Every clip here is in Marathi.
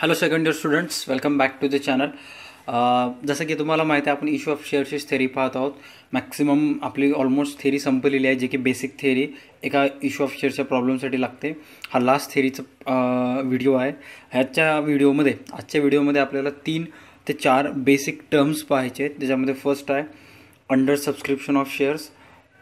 hello second year students welcome back to the channel जसं की तुम्हाला माहिती आहे आपण इश्यू ऑफ शेअर्सची थेरी पाहत आहोत मॅक्सिमम आपली ऑलमोस्ट थेरी संपलेली आहे जे की बेसिक थेअरी एका इश्यू ऑफ शेअरच्या प्रॉब्लेमसाठी लागते हा लास्ट थेरीचा व्हिडिओ आहे ह्याच्या व्हिडिओमध्ये आजच्या व्हिडिओमध्ये आपल्याला तीन ते चार बेसिक टर्म्स पाहायचे आहेत त्याच्यामध्ये फर्स्ट आहे under subscription of shares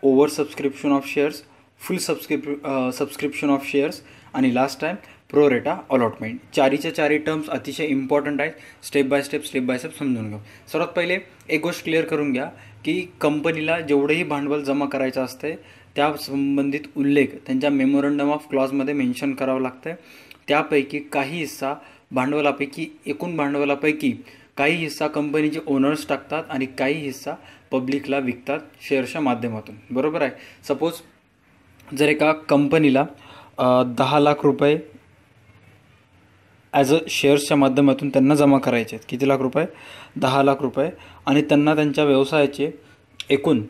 over subscription of shares full subscription subscription of shares आणि लास्ट आहे प्रो रेटा अलॉटमेंट चारीच्या चारी टर्म्स अतिशय इम्पॉर्टंट आहेत step by step step by step समजून घ्या सर्वात पहिले एक गोष्ट क्लिअर करून घ्या की कंपनीला जेवढंही भांडवल जमा करायचं असते त्या संबंधित उल्लेख त्यांच्या मेमोरंडम ऑफ क्लॉजमध्ये मेन्शन करावं लागतं त्यापैकी काही हिस्सा भांडवलापैकी एकूण भांडवलापैकी काही हिस्सा कंपनीचे ओनर्स टाकतात आणि काही हिस्सा पब्लिकला विकतात शेअर्सच्या माध्यमातून बरोबर आहे सपोज जर एका कंपनीला दहा लाख रुपये ॲज अ शेअर्सच्या माध्यमातून त्यांना जमा करायचे आहेत किती लाख रुपये दहा लाख रुपये आणि त्यांना त्यांच्या व्यवसायाचे एकूण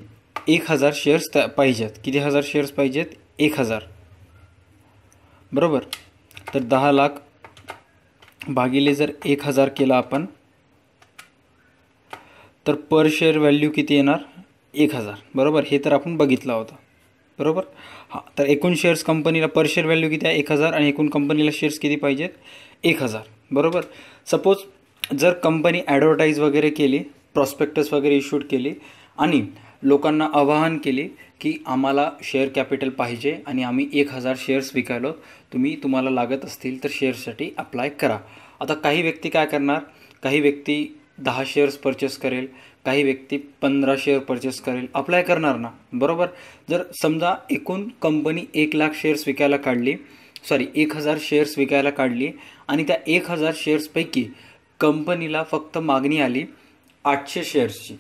एक हजार शेअर्स त्या पाहिजेत किती हजार शेअर्स पाहिजेत एक हजार बरोबर तर दहा लाख भागिले जर एक हजार केला आपण तर पर शेअर व्हॅल्यू किती येणार एक हजार बरोबर हे तर आपण बघितला होता बरोबर हां तर एकूण शेअर्स कंपनीला पर शेअर व्हॅल्यू किती आहे एक हजार आणि एकूण कंपनीला शेअर्स किती पाहिजेत एक हजार बरोबर सपोज जर कंपनी ॲडव्हर्टाईज वगैरे केली प्रॉस्पेक्टस वगैरे इश्यूड केली आणि लोकांना आवाहन केले की आम्हाला शेअर कॅपिटल पाहिजे आणि आम्ही एक हजार शेअर्स विकायलो तुम्ही तुम्हाला लागत असतील तर शेअर्ससाठी अप्लाय करा आता काही व्यक्ती काय करणार काही व्यक्ती दहा शेअर्स परचेस करेल काही व्यक्ती पंधरा शेअर परचेस करेल अप्लाय करणार ना बरोबर जर समजा एकूण कंपनी एक लाख शेअर्स विकायला काढली सॉरी एक हजार शेअर्स विकायला काढली आणि त्या एक हजार शेअर्सपैकी कंपनीला फक्त मागणी आली आठशे शेअर्सची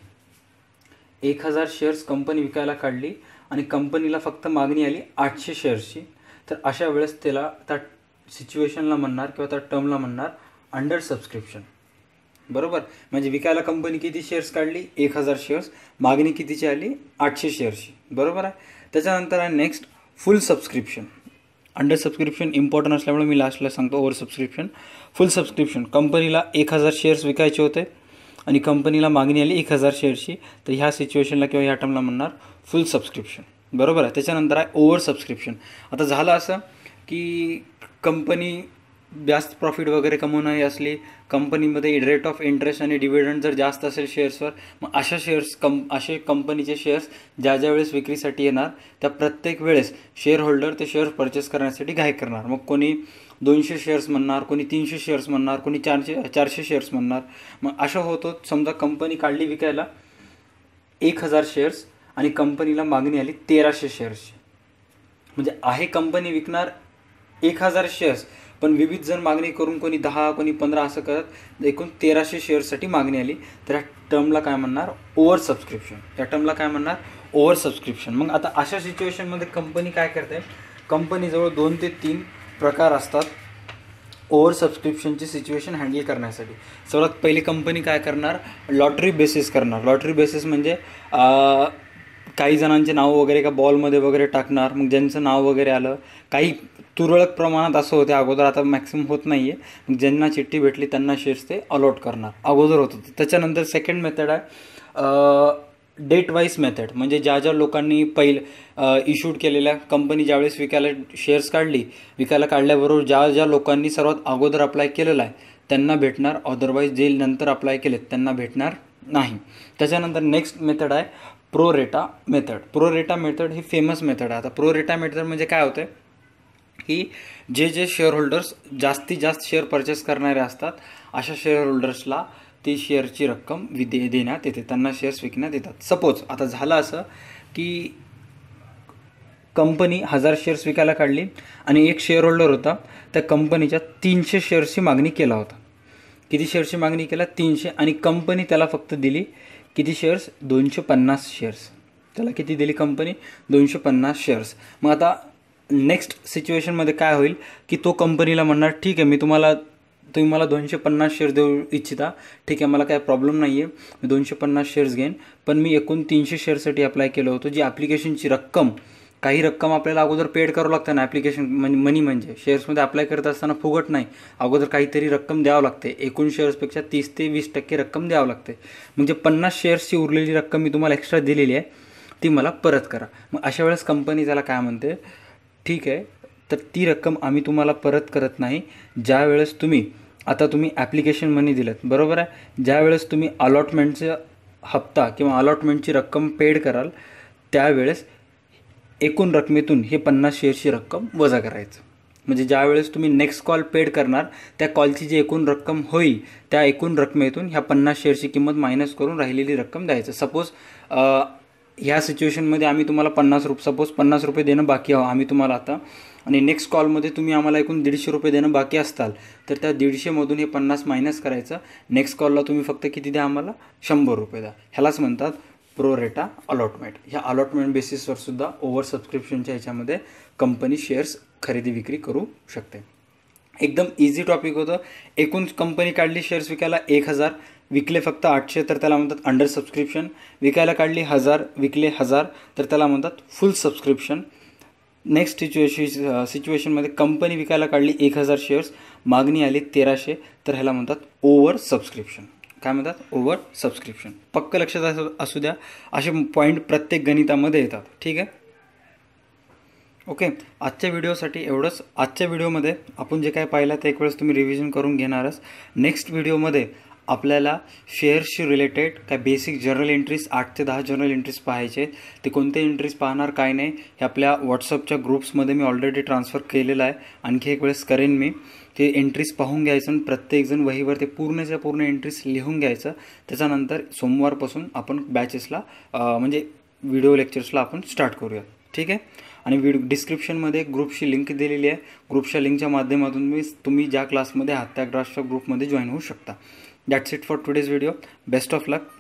एक हजार शेअर्स कंपनी विकायला काढली आणि कंपनीला फक्त मागणी आली आठशे शेअर्सची तर अशा वेळेस त्याला त्या सिच्युएशनला म्हणणार किंवा त्या टर्मला म्हणणार अंडर सबस्क्रिप्शन बरोबर म्हणजे विकायला कंपनी किती शेअर्स काढली एक हजार शेअर्स मागणी कितीची आली आठशे शेअर्सची बरोबर आहे त्याच्यानंतर आहे next full subscription under subscription important असल्यामुळे मी लास्टला सांगतो ओव्हर सबस्क्रिप्शन फुल सबस्क्रिप्शन कंपनीला एक हजार शेअर्स विकायचे होते आणि कंपनीला मागणी आली एक हजार शेअर्सची तर ह्या सिच्युएशनला किंवा ह्या टर्मला म्हणणार फुल सबस्क्रिप्शन बरोबर आहे त्याच्यानंतर आहे ओवर सबस्क्रिप्शन आता झालं असं की कंपनी जास्त प्रॉफिट वगैरे कमवणारी असली कंपनीमध्ये रेट ऑफ इंटरेस्ट आणि डिव्हिडंड जर जास्त असेल शेअर्सवर मग अशा शेअर्स कम असे कंपनीचे शेअर्स ज्या ज्या वेळेस विक्रीसाठी येणार त्या प्रत्येक वेळेस शेअर होल्डर ते शेअर्स परचेस करण्यासाठी घाय करणार मग कोणी दोनशे शेअर्स म्हणणार कोणी तीनशे शेअर्स म्हणणार कोणी चारशे चारशे शेअर्स म्हणणार मग असं होतो समजा कंपनी काढली विकायला एक हजार शेअर्स आणि कंपनीला मागणी आली तेराशे शेअर्सची म्हणजे आहे कंपनी विकणार एक हजार शेअर्स पण विविध जण मागणी करून कोणी दहा कोणी पंधरा असं करत एकूण तेराशे शेअर्ससाठी मागणी आली तर ह्या टर्मला काय म्हणणार ओव्हर सबस्क्रिप्शन या टर्मला काय म्हणणार ओव्हर सबस्क्रिप्शन मग आता अशा सिच्युएशनमध्ये कंपनी काय करते कंपनीजवळ दोन ते तीन प्रकार असतात ओव्हर सबस्क्रिप्शनची सिच्युएशन हँडल करण्यासाठी सर्वात पहिली कंपनी काय करणार लॉटरी बेसिस करणार लॉटरी बेसिस म्हणजे काही जणांचे नाव वगैरे का बॉलमध्ये वगैरे टाकणार मग ज्यांचं नाव वगैरे आलं काही तुरळक प्रमाणात असं होते अगोदर आता मॅक्सिमम होत नाही आहे मग ज्यांना चिठ्ठी भेटली त्यांना शेअर्स ते अलॉट करणार अगोदर होत होते त्याच्यानंतर सेकंड मेथड आहे डेट वाईज मेथड म्हणजे ज्या ज्या लोकांनी पहिलं इश्यूड केलेल्या कंपनी ज्यावेळेस विकायला शेअर्स काढली विकायला काढल्याबरोबर ज्या ज्या लोकांनी सर्वात अगोदर अप्लाय केलेला आहे त्यांना भेटणार अदरवाईज जे नंतर अप्लाय केलेत त्यांना भेटणार नाही त्याच्यानंतर नेक्स्ट मेथड आहे pro rata method pro rata method ही फेमस मेथड आहे आता प्रो रेटा मेथड म्हणजे काय होते की जे जे शेअर होल्डर्स जास्तीत जास्त शेअर परचेस करणारे असतात अशा शेअर होल्डर्सला ती शेअरची रक्कम विदे देण्यात येते त्यांना शेअर्स विकण्यात येतात सपोज आता झालं असं की कंपनी हजार शेअर्स विकायला काढली आणि एक शेअर होल्डर होता त्या कंपनीच्या तीनशे शेअर्सची मागणी केला होता किती शेअर्सची मागणी केला तीनशे आणि कंपनी त्याला फक्त दिली किती शेअर्स दोनशे पन्नास शेअर्स त्याला किती दिली कंपनी दोनशे पन्नास शेअर्स मग आता नेक्स्ट सिच्युएशनमध्ये काय होईल की तो कंपनीला म्हणणार ठीक आहे मी तुम्हाला तुम्ही मला दोनशे पन्नास शेअर्स देऊ इच्छिता ठीक आहे मला काय प्रॉब्लेम नाही आहे मी दोनशे पन्नास शेअर्स घेईन पण मी एकूण तीनशे शेअर्ससाठी अप्लाय केलं होतं जी ॲप्लिकेशनची रक्कम काही रक्कम आपल्याला अगोदर पेड करावं लागतं ना ॲप्लिकेशन म्हणजे मनी म्हणजे शेअर्समध्ये अप्लाय करत असताना फुगट नाही अगोदर काहीतरी रक्कम द्यावं लागते एकूण शेअर्सपेक्षा तीस ते वीस टक्के रक्कम द्यावं लागते म्हणजे पन्नास शेअर्सची उरलेली रक्कम मी तुम्हाला एक्स्ट्रा दिलेली आहे ती मला परत करा मग अशा वेळेस कंपनी त्याला काय म्हणते ठीक आहे तर ती रक्कम आम्ही तुम्हाला परत करत नाही ज्या वेळेस तुम्ही आता तुम्ही ॲप्लिकेशन मनी दिलं बरोबर आहे ज्या वेळेस तुम्ही अलॉटमेंटचा हप्ता किंवा अलॉटमेंटची रक्कम पेड कराल त्यावेळेस एकूण रकमेतून हे पन्नास शेअरची रक्कम वजा करायचं म्हणजे ज्यावेळेस तुम्ही नेक्स्ट कॉल पेड करणार त्या कॉलची जी एकूण रक्कम होईल त्या एकूण रकमेतून ह्या पन्नास शेअरची किंमत मायनस करून राहिलेली रक्कम द्यायचं सपोज ह्या सिच्युएशनमध्ये आम्ही तुम्हाला पन्नास रुप सपोज पन्नास रुपये देणं बाकी आहो आम्ही तुम्हाला आता आणि नेक्स्ट कॉलमध्ये तुम्ही आम्हाला एकूण दीडशे रुपये देणं बाकी असताल तर त्या दीडशेमधून हे पन्नास मायनस करायचं नेक्स्ट कॉलला तुम्ही फक्त किती द्या आम्हाला शंभर रुपये द्या ह्यालाच म्हणतात प्रो रेटा अलॉटमेंट ह्या अलॉटमेंट बेसिसवर सुद्धा ओव्हर सबस्क्रिप्शनच्या ह्याच्यामध्ये कंपनी शेअर्स खरेदी विक्री करू शकते एकदम इझी टॉपिक होतं एकूण कंपनी काढली शेअर्स विकायला एक हजार विकले फक्त आठशे तर त्याला म्हणतात अंडर सबस्क्रिप्शन विकायला काढली हजार विकले हजार तर त्याला म्हणतात फुल सबस्क्रिप्शन नेक्स्ट सिच्युएशन सिच्युएशनमध्ये कंपनी विकायला काढली एक हजार शेअर्स मागणी आली तेराशे तर ह्याला म्हणतात ओव्हर सबस्क्रिप्शन काय म्हणतात ओव्हर सबस्क्रिप्शन पक्क लक्षात असू असू द्या असे पॉईंट प्रत्येक गणितामध्ये येतात ठीक आहे ओके आजच्या व्हिडिओसाठी एवढंच आजच्या व्हिडिओमध्ये आपण जे काय पाहिलं ते एक वेळेस तुम्ही रिव्हिजन करून घेणारच नेक्स्ट व्हिडिओमध्ये आपल्याला शेअर्सशी रिलेटेड काय बेसिक जनरल एंट्रीज आठ ते दहा जनरल एंट्रीज पाहायचे ते कोणते एंट्रीज पाहणार काय नाही हे आपल्या व्हॉट्सअपच्या ग्रुप्समध्ये मी ऑलरेडी ट्रान्सफर केलेलं आहे आणखी एक वेळेस करेन मी ते एंट्रीज पाहून घ्यायचं आणि प्रत्येकजण वहीवर ते पूर्णच्या पूर्ण एंट्रीज लिहून घ्यायचं त्याच्यानंतर सोमवारपासून आपण बॅचेसला म्हणजे व्हिडिओ लेक्चर्सला आपण स्टार्ट करूया ठीक आहे आणि व्हिडिओ डिस्क्रिप्शनमध्ये ग्रुपशी लिंक दिलेली आहे ग्रुपच्या लिंकच्या माध्यमातून मी तुम्ही ज्या क्लासमध्ये त्या ग्रासच्या ग्रुपमध्ये जॉईन होऊ शकता that's it for today's video best of luck